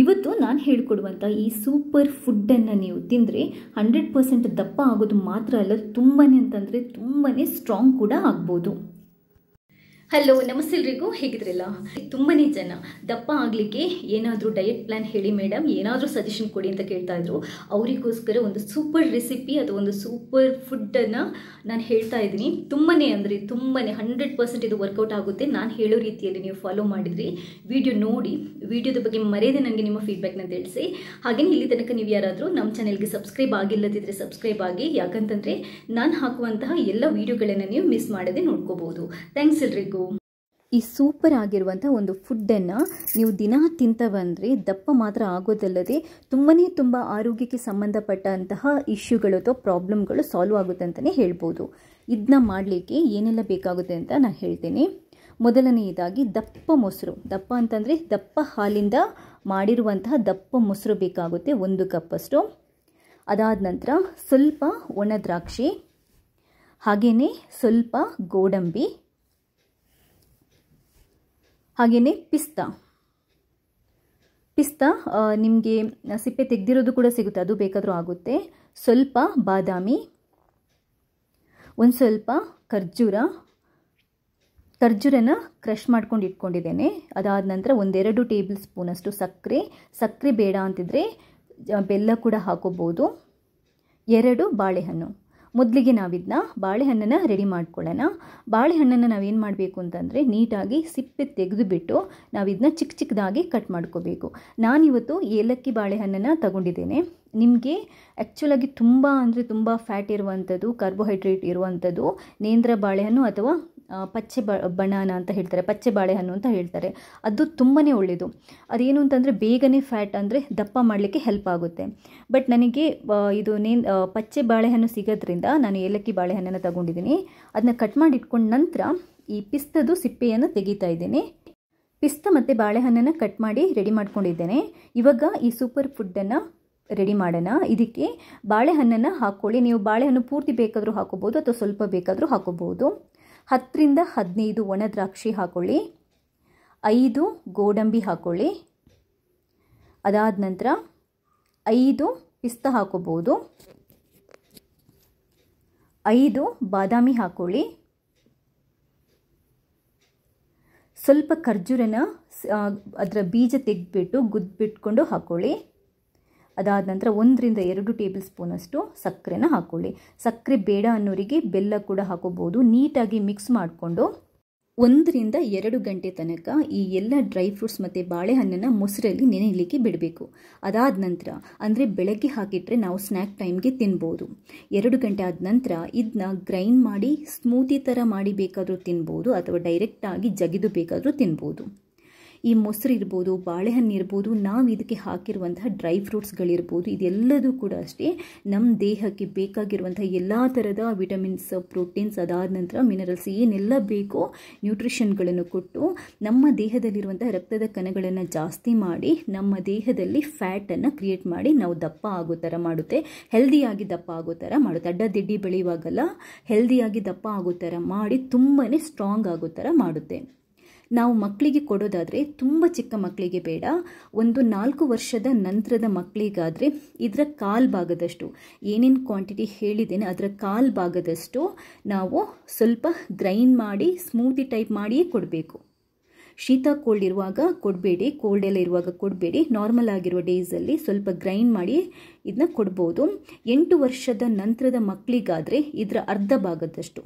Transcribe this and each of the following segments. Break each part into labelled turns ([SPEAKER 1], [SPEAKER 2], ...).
[SPEAKER 1] ಇವತ್ತು ನಾನು ಹೇಳಿಕೊಡುವಂಥ ಈ ಸೂಪರ್ ಫುಡ್ಡನ್ನು ನೀವು ತಿಂದರೆ ಹಂಡ್ರೆಡ್ ಪರ್ಸೆಂಟ್ ದಪ್ಪ ಆಗೋದು ಮಾತ್ರ ಅಲ್ಲ ತುಂಬಾ ಅಂತಂದರೆ ತುಂಬಾ ಸ್ಟ್ರಾಂಗ್ ಕೂಡ ಆಗ್ಬೋದು ಹಲೋ ನಮಸ್ತೆ ಎಲ್ರಿಗೂ ಹೇಗಿದ್ರಲ್ಲ ತುಂಬನೇ ಜನ ದಪ್ಪ ಆಗಲಿಕ್ಕೆ ಏನಾದರೂ ಡಯಟ್ ಪ್ಲ್ಯಾನ್ ಹೇಳಿ ಮೇಡಮ್ ಏನಾದರೂ ಸಜೆಷನ್ ಕೊಡಿ ಅಂತ ಕೇಳ್ತಾ ಇದ್ರು ಅವರಿಗೋಸ್ಕರ ಒಂದು ಸೂಪರ್ ರೆಸಿಪಿ ಅಥವಾ ಒಂದು ಸೂಪರ್ ಫುಡ್ಡನ್ನು ನಾನು ಹೇಳ್ತಾ ಇದ್ದೀನಿ ತುಂಬನೇ ಅಂದರೆ ತುಂಬನೇ ಹಂಡ್ರೆಡ್ ಪರ್ಸೆಂಟ್ ಇದು ವರ್ಕೌಟ್ ಆಗುತ್ತೆ ನಾನು ಹೇಳೋ ರೀತಿಯಲ್ಲಿ ನೀವು ಫಾಲೋ ಮಾಡಿದ್ರಿ ವಿಡಿಯೋ ನೋಡಿ ವಿಡಿಯೋದ ಬಗ್ಗೆ ಮರೆಯದೆ ನನಗೆ ನಿಮ್ಮ ಫೀಡ್ಬ್ಯಾಕ್ನ ತಿಳಿಸಿ ಹಾಗೆಯೇ ಇಲ್ಲಿ ತನಕ ನೀವು ಯಾರಾದರೂ ನಮ್ಮ ಚಾನೆಲ್ಗೆ ಸಬ್ಸ್ಕ್ರೈಬ್ ಆಗಿಲ್ಲದಿದ್ದರೆ ಸಬ್ಸ್ಕ್ರೈಬ್ ಆಗಿ ಯಾಕಂತಂದರೆ ನಾನು ಹಾಕುವಂತಹ ಎಲ್ಲ ವೀಡಿಯೋಗಳನ್ನು ನೀವು ಮಿಸ್ ಮಾಡದೆ ನೋಡ್ಕೋಬಹುದು ಥ್ಯಾಂಕ್ಸ್ ಎಲ್ರಿಗೂ ಈ ಸೂಪರ್ ಆಗಿರುವಂಥ ಒಂದು ಫುಡ್ಡನ್ನು ನೀವು ದಿನ ತಿಂತ ಬಂದರೆ ದಪ್ಪ ಮಾತ್ರ ಆಗೋದಲ್ಲದೆ ತುಂಬಾ ತುಂಬ ಆರೋಗ್ಯಕ್ಕೆ ಸಂಬಂಧಪಟ್ಟಂತಹ ಇಶ್ಯೂಗಳು ಅಥವಾ ಪ್ರಾಬ್ಲಮ್ಗಳು ಸಾಲ್ವ್ ಆಗುತ್ತೆ ಅಂತಲೇ ಹೇಳ್ಬೋದು ಇದನ್ನ ಮಾಡಲಿಕ್ಕೆ ಏನೆಲ್ಲ ಬೇಕಾಗುತ್ತೆ ಅಂತ ನಾನು ಹೇಳ್ತೇನೆ ಮೊದಲನೆಯದಾಗಿ ದಪ್ಪ ಮೊಸರು ದಪ್ಪ ಅಂತಂದರೆ ದಪ್ಪ ಹಾಲಿಂದ ಮಾಡಿರುವಂತಹ ದಪ್ಪ ಮೊಸರು ಬೇಕಾಗುತ್ತೆ ಒಂದು ಕಪ್ಪಷ್ಟು ಅದಾದ ನಂತರ ಸ್ವಲ್ಪ ಒಣ ದ್ರಾಕ್ಷಿ ಹಾಗೆಯೇ ಸ್ವಲ್ಪ ಗೋಡಂಬಿ ಹಾಗೆಯೇ ಪಿಸ್ತಾ ಪಿಸ್ತಾ ನಿಮಗೆ ಸಿಪ್ಪೆ ತೆಗೆದಿರೋದು ಕೂಡ ಸಿಗುತ್ತೆ ಅದು ಬೇಕಾದರೂ ಆಗುತ್ತೆ ಸ್ವಲ್ಪ ಬಾದಾಮಿ ಒಂದು ಸ್ವಲ್ಪ ಖರ್ಜೂರ ಖರ್ಜೂರನ ಕ್ರಷ್ ಮಾಡ್ಕೊಂಡು ಇಟ್ಕೊಂಡಿದ್ದೇನೆ ಅದಾದ ನಂತರ ಒಂದೆರಡು ಟೇಬಲ್ ಸ್ಪೂನಷ್ಟು ಸಕ್ಕರೆ ಸಕ್ಕರೆ ಬೇಡ ಅಂತಿದ್ರೆ ಬೆಲ್ಲ ಕೂಡ ಹಾಕೋಬೋದು ಎರಡು ಬಾಳೆಹಣ್ಣು ಮೊದಲಿಗೆ ನಾವಿದನ್ನ ಬಾಳೆಹಣ್ಣನ್ನು ರೆಡಿ ಮಾಡ್ಕೊಳ್ಳೋಣ ಬಾಳೆಹಣ್ಣನ್ನು ನಾವೇನು ಮಾಡಬೇಕು ಅಂತಂದರೆ ನೀಟಾಗಿ ಸಿಪ್ಪೆ ತೆಗೆದುಬಿಟ್ಟು ನಾವಿದನ್ನ ಚಿಕ್ಕ ಚಿಕ್ಕದಾಗಿ ಕಟ್ ಮಾಡ್ಕೋಬೇಕು ನಾನಿವತ್ತು ಏಲಕ್ಕಿ ಬಾಳೆಹಣ್ಣನ್ನು ತಗೊಂಡಿದ್ದೇನೆ ನಿಮಗೆ ಆ್ಯಕ್ಚುಲಾಗಿ ತುಂಬ ಅಂದರೆ ತುಂಬ ಫ್ಯಾಟ್ ಇರುವಂಥದ್ದು ಕಾರ್ಬೋಹೈಡ್ರೇಟ್ ಇರುವಂಥದ್ದು ನೇಂದ್ರ ಬಾಳೆಹಣ್ಣು ಅಥವಾ ಪಚ್ಚೆ ಬಣಾನ ಅಂತ ಹೇಳ್ತಾರೆ ಪಚ್ಚೆ ಬಾಳೆಹಣ್ಣು ಅಂತ ಹೇಳ್ತಾರೆ ಅದು ತುಂಬಾ ಒಳ್ಳೆಯದು ಅದೇನು ಅಂತಂದರೆ ಬೇಗನೆ ಫ್ಯಾಟ್ ಅಂದರೆ ದಪ್ಪ ಮಾಡಲಿಕ್ಕೆ ಹೆಲ್ಪ್ ಆಗುತ್ತೆ ಬಟ್ ನನಗೆ ಇದು ನೇನ್ ಪಚ್ಚೆ ಬಾಳೆಹಣ್ಣು ಸಿಗೋದ್ರಿಂದ ನಾನು ಏಲಕ್ಕಿ ಬಾಳೆಹಣ್ಣನ್ನು ತಗೊಂಡಿದ್ದೀನಿ ಅದನ್ನ ಕಟ್ ಮಾಡಿ ಇಟ್ಕೊಂಡ ನಂತರ ಈ ಪಿಸ್ತದು ಸಿಪ್ಪೆಯನ್ನು ತೆಗೀತಾ ಇದ್ದೀನಿ ಪಿಸ್ತ ಮತ್ತು ಬಾಳೆಹಣ್ಣನ್ನು ಕಟ್ ಮಾಡಿ ರೆಡಿ ಮಾಡ್ಕೊಂಡಿದ್ದೇನೆ ಇವಾಗ ಈ ಸೂಪರ್ ಫುಡ್ಡನ್ನು ರೆಡಿ ಮಾಡೋಣ ಇದಕ್ಕೆ ಬಾಳೆಹಣ್ಣನ್ನು ಹಾಕ್ಕೊಳ್ಳಿ ನೀವು ಬಾಳೆಹಣ್ಣು ಪೂರ್ತಿ ಬೇಕಾದರೂ ಹಾಕೋಬೋದು ಅಥವಾ ಸ್ವಲ್ಪ ಬೇಕಾದರೂ ಹಾಕೋಬೋದು ಹತ್ತರಿಂದ ಹದಿನೈದು ಒಣ ದ್ರಾಕ್ಷಿ ಹಾಕೊಳ್ಳಿ ಐದು ಗೋಡಂಬಿ ಹಾಕೊಳ್ಳಿ ಅದಾದ ನಂತರ ಐದು ಪಿಸ್ತಾ ಹಾಕೋಬೋದು ಐದು ಬಾದಾಮಿ ಹಾಕೊಳ್ಳಿ ಸ್ವಲ್ಪ ಖರ್ಜೂರನ ಅದರ ಬೀಜ ತೆಗೆದ್ಬಿಟ್ಟು ಗುದ್ದ್ಬಿಟ್ಕೊಂಡು ಹಾಕೊಳ್ಳಿ ಅದಾದ ನಂತರ ಒಂದರಿಂದ ಎರಡು ಟೇಬಲ್ ಸ್ಪೂನಷ್ಟು ಸಕ್ಕರೆನ ಹಾಕ್ಕೊಳ್ಳಿ ಸಕ್ಕರೆ ಬೇಡ ಅನ್ನೋರಿಗೆ ಬೆಲ್ಲ ಕೂಡ ಹಾಕೋಬೋದು ನೀಟಾಗಿ ಮಿಕ್ಸ್ ಮಾಡಿಕೊಂಡು ಒಂದರಿಂದ ಎರಡು ಗಂಟೆ ತನಕ ಈ ಎಲ್ಲ ಡ್ರೈ ಫ್ರೂಟ್ಸ್ ಮತ್ತು ಬಾಳೆಹಣ್ಣನ್ನು ಮೊಸರಲ್ಲಿ ನೆನೆಯಲಿಕ್ಕೆ ಬಿಡಬೇಕು ಅದಾದ ನಂತರ ಅಂದರೆ ಬೆಳಗ್ಗೆ ಹಾಕಿಟ್ರೆ ನಾವು ಸ್ನ್ಯಾಕ್ ಟೈಮ್ಗೆ ತಿನ್ಬೋದು ಎರಡು ಗಂಟೆ ಆದ ನಂತರ ಇದನ್ನ ಗ್ರೈಂಡ್ ಮಾಡಿ ಸ್ಮೂತಿ ಥರ ಮಾಡಿ ಬೇಕಾದರೂ ತಿನ್ಬೋದು ಅಥವಾ ಡೈರೆಕ್ಟಾಗಿ ಜಗಿದು ಬೇಕಾದರೂ ತಿನ್ಬೋದು ಈ ಮೊಸರು ಇರ್ಬೋದು ಬಾಳೆಹಣ್ಣು ಇರ್ಬೋದು ನಾವು ಇದಕ್ಕೆ ಹಾಕಿರುವಂತಹ ಡ್ರೈ ಫ್ರೂಟ್ಸ್ಗಳಿರ್ಬೋದು ಇದೆಲ್ಲದೂ ಕೂಡ ಅಷ್ಟೇ ನಮ್ಮ ದೇಹಕ್ಕೆ ಬೇಕಾಗಿರುವಂಥ ಎಲ್ಲ ಥರದ ವಿಟಮಿನ್ಸ್ ಪ್ರೋಟೀನ್ಸ್ ಅದಾದ ನಂತರ ಮಿನರಲ್ಸ್ ಏನೆಲ್ಲ ಬೇಕೋ ನ್ಯೂಟ್ರಿಷನ್ಗಳನ್ನು ಕೊಟ್ಟು ನಮ್ಮ ದೇಹದಲ್ಲಿರುವಂಥ ರಕ್ತದ ಕಣಗಳನ್ನು ಜಾಸ್ತಿ ಮಾಡಿ ನಮ್ಮ ದೇಹದಲ್ಲಿ ಫ್ಯಾಟನ್ನು ಕ್ರಿಯೇಟ್ ಮಾಡಿ ನಾವು ದಪ್ಪ ಆಗೋ ಥರ ಮಾಡುತ್ತೆ ಹೆಲ್ದಿಯಾಗಿ ದಪ್ಪ ಆಗೋ ಥರ ಮಾಡುತ್ತೆ ದಿಡ್ಡಿ ಬೆಳೆಯುವಾಗಲ್ಲ ಹೆಲ್ದಿಯಾಗಿ ದಪ್ಪ ಆಗೋ ಥರ ಮಾಡಿ ತುಂಬಾ ಸ್ಟ್ರಾಂಗ್ ಆಗೋ ಥರ ಮಾಡುತ್ತೆ ನಾವು ಮಕ್ಕಳಿಗೆ ಕೊಡೋದಾದರೆ ತುಂಬ ಚಿಕ್ಕ ಮಕ್ಕಳಿಗೆ ಬೇಡ ಒಂದು ನಾಲ್ಕು ವರ್ಷದ ನಂತರದ ಮಕ್ಕಳಿಗಾದರೆ ಇದರ ಕಾಲು ಭಾಗದಷ್ಟು ಏನೇನು ಕ್ವಾಂಟಿಟಿ ಹೇಳಿದ್ದೇನೆ ಅದರ ಕಾಲು ಭಾಗದಷ್ಟು ನಾವು ಸ್ವಲ್ಪ ಗ್ರೈಂಡ್ ಮಾಡಿ ಸ್ಮೂತಿ ಟೈಪ್ ಮಾಡಿಯೇ ಕೊಡಬೇಕು ಶೀತ ಕೋಲ್ಡ್ ಇರುವಾಗ ಕೊಡಬೇಡಿ ಕೋಲ್ಡ್ ಎಲ್ಲ ಇರುವಾಗ ಕೊಡಬೇಡಿ ನಾರ್ಮಲ್ ಆಗಿರುವ ಡೇಸಲ್ಲಿ ಸ್ವಲ್ಪ ಗ್ರೈಂಡ್ ಮಾಡಿ ಇದನ್ನ ಕೊಡ್ಬೋದು ಎಂಟು ವರ್ಷದ ನಂತರದ ಮಕ್ಕಳಿಗಾದರೆ ಇದರ ಅರ್ಧ ಭಾಗದಷ್ಟು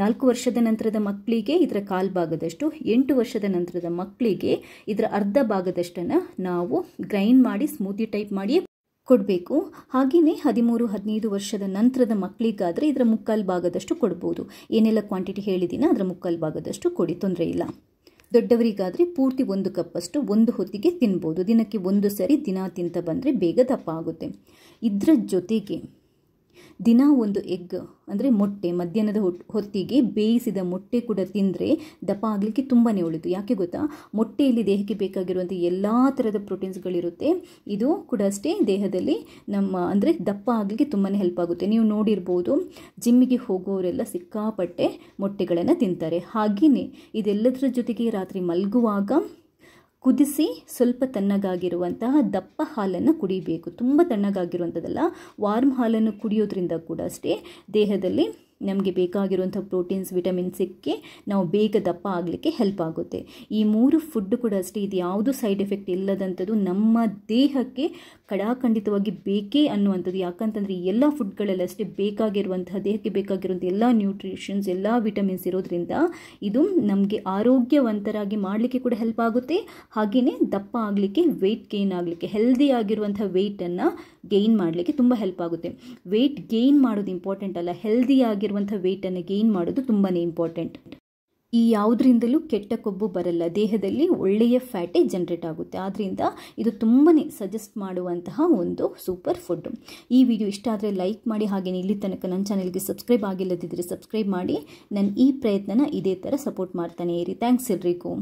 [SPEAKER 1] ನಾಲ್ಕು ವರ್ಷದ ನಂತರದ ಮಕ್ಕಳಿಗೆ ಇದರ ಕಾಲು ಭಾಗದಷ್ಟು ಎಂಟು ವರ್ಷದ ನಂತರದ ಮಕ್ಕಳಿಗೆ ಇದರ ಅರ್ಧ ಭಾಗದಷ್ಟನ್ನು ನಾವು ಗ್ರೈಂಡ್ ಮಾಡಿ ಸ್ಮೂತಿ ಟೈಪ್ ಮಾಡಿ ಕೊಡಬೇಕು ಹಾಗೆಯೇ ಹದಿಮೂರು ಹದಿನೈದು ವರ್ಷದ ನಂತರದ ಮಕ್ಕಳಿಗಾದರೆ ಇದರ ಮುಕ್ಕಾಲು ಭಾಗದಷ್ಟು ಕೊಡ್ಬೋದು ಏನೆಲ್ಲ ಕ್ವಾಂಟಿಟಿ ಹೇಳಿದ್ದೀನ ಅದರ ಮುಕ್ಕಾಲು ಭಾಗದಷ್ಟು ಕೊಡಿ ತೊಂದರೆ ಇಲ್ಲ ದೊಡ್ಡವರಿಗಾದರೆ ಪೂರ್ತಿ ಒಂದು ಕಪ್ಪಷ್ಟು ಒಂದು ಹೊತ್ತಿಗೆ ತಿನ್ಬೋದು ದಿನಕ್ಕೆ ಒಂದು ಸರಿ ದಿನ ತಿಂತ ಬಂದರೆ ಬೇಗ ದಪ್ಪ ಆಗುತ್ತೆ ಇದರ ಜೊತೆಗೆ ದಿನ ಒಂದು ಎಗ್ ಅಂದರೆ ಮೊಟ್ಟೆ ಮಧ್ಯಾಹ್ನದ ಹೊತ್ತಿಗೆ ಬೇಯಿಸಿದ ಮೊಟ್ಟೆ ಕೂಡ ತಿಂದರೆ ದಪ್ಪ ಆಗಲಿಕ್ಕೆ ತುಂಬಾ ಒಳ್ಳೆಯದು ಯಾಕೆ ಗೊತ್ತಾ ಮೊಟ್ಟೆಯಲ್ಲಿ ದೇಹಕ್ಕೆ ಬೇಕಾಗಿರುವಂಥ ಎಲ್ಲ ಥರದ ಪ್ರೋಟೀನ್ಸ್ಗಳಿರುತ್ತೆ ಇದು ಕೂಡ ಅಷ್ಟೇ ದೇಹದಲ್ಲಿ ನಮ್ಮ ಅಂದರೆ ದಪ್ಪ ಆಗಲಿಕ್ಕೆ ತುಂಬಾ ಹೆಲ್ಪ್ ಆಗುತ್ತೆ ನೀವು ನೋಡಿರ್ಬೋದು ಜಿಮ್ಮಿಗೆ ಹೋಗೋರೆಲ್ಲ ಸಿಕ್ಕಾಪಟ್ಟೆ ಮೊಟ್ಟೆಗಳನ್ನು ತಿಂತಾರೆ ಹಾಗೆಯೇ ಇದೆಲ್ಲದರ ಜೊತೆಗೆ ರಾತ್ರಿ ಮಲಗುವಾಗ ಕುದಿಸಿ ಸ್ವಲ್ಪ ತಣ್ಣಗಾಗಿರುವಂತಹ ದಪ್ಪ ಹಾಲನ್ನು ಕುಡಿಬೇಕು ತುಂಬ ತಣ್ಣಗಾಗಿರುವಂಥದ್ದಲ್ಲ ವಾರ್ಮ್ ಹಾಲನ್ನು ಕುಡಿಯೋದ್ರಿಂದ ಕೂಡ ಅಷ್ಟೇ ದೇಹದಲ್ಲಿ ನಮಗೆ ಬೇಕಾಗಿರುವಂಥ ಪ್ರೋಟೀನ್ಸ್ ಸಿಕ್ಕೆ ನಾವು ಬೇಗ ದಪ್ಪ ಆಗಲಿಕ್ಕೆ ಹೆಲ್ಪ್ ಆಗುತ್ತೆ ಈ ಮೂರು ಫುಡ್ ಕೂಡ ಅಷ್ಟೇ ಇದು ಯಾವುದು ಸೈಡ್ ಎಫೆಕ್ಟ್ ಇಲ್ಲದಂಥದ್ದು ನಮ್ಮ ದೇಹಕ್ಕೆ ಕಡಾಖಂಡಿತವಾಗಿ ಬೇಕೇ ಅನ್ನುವಂಥದ್ದು ಯಾಕಂತಂದರೆ ಎಲ್ಲ ಫುಡ್ಗಳಲ್ಲಿ ಅಷ್ಟೇ ಬೇಕಾಗಿರುವಂತಹ ದೇಹಕ್ಕೆ ಬೇಕಾಗಿರುವಂಥ ಎಲ್ಲ ನ್ಯೂಟ್ರಿಷನ್ಸ್ ಎಲ್ಲ ವಿಟಮಿನ್ಸ್ ಇರೋದ್ರಿಂದ ಇದು ನಮಗೆ ಆರೋಗ್ಯವಂತರಾಗಿ ಮಾಡಲಿಕ್ಕೆ ಕೂಡ ಹೆಲ್ಪ್ ಆಗುತ್ತೆ ಹಾಗೆಯೇ ದಪ್ಪ ಆಗಲಿಕ್ಕೆ ವೆಯ್ಟ್ ಗೇನ್ ಆಗಲಿಕ್ಕೆ ಹೆಲ್ದಿ ಆಗಿರುವಂಥ ವೆಯ್ಟನ್ನು ಗೇನ್ ಮಾಡಲಿಕ್ಕೆ ತುಂಬ ಹೆಲ್ಪ್ ಆಗುತ್ತೆ ವೆಯ್ಟ್ ಗೇನ್ ಮಾಡೋದು ಇಂಪಾರ್ಟೆಂಟ್ ಅಲ್ಲ ಹೆಲ್ದಿಯಾಗಿ ಆಗಿರುವಂಥ ವೆಯ್ಟನ್ನು ಗೇನ್ ಮಾಡೋದು ತುಂಬಾ ಇಂಪಾರ್ಟೆಂಟ್ ಈ ಯಾವುದರಿಂದಲೂ ಕೆಟ್ಟ ಕೊಬ್ಬು ಬರಲ್ಲ ದೇಹದಲ್ಲಿ ಒಳ್ಳೆಯ ಫ್ಯಾಟೇ ಜನ್ರೇಟ್ ಆಗುತ್ತೆ ಆದ್ದರಿಂದ ಇದು ತುಂಬಾ ಸಜೆಸ್ಟ್ ಮಾಡುವಂತಹ ಒಂದು ಸೂಪರ್ ಫುಡ್ ಈ ವಿಡಿಯೋ ಇಷ್ಟ ಆದರೆ ಲೈಕ್ ಮಾಡಿ ಹಾಗೆ ಇಲ್ಲಿ ತನಕ ನನ್ನ ಚಾನಲ್ಗೆ ಸಬ್ಸ್ಕ್ರೈಬ್ ಆಗಿಲ್ಲದಿದ್ದರೆ ಸಬ್ಸ್ಕ್ರೈಬ್ ಮಾಡಿ ನನ್ನ ಈ ಪ್ರಯತ್ನನ ಇದೇ ಥರ ಸಪೋರ್ಟ್ ಮಾಡ್ತಾನೆ ಇರಿ ಥ್ಯಾಂಕ್ಸ್ ಎಲ್ರಿಗೂ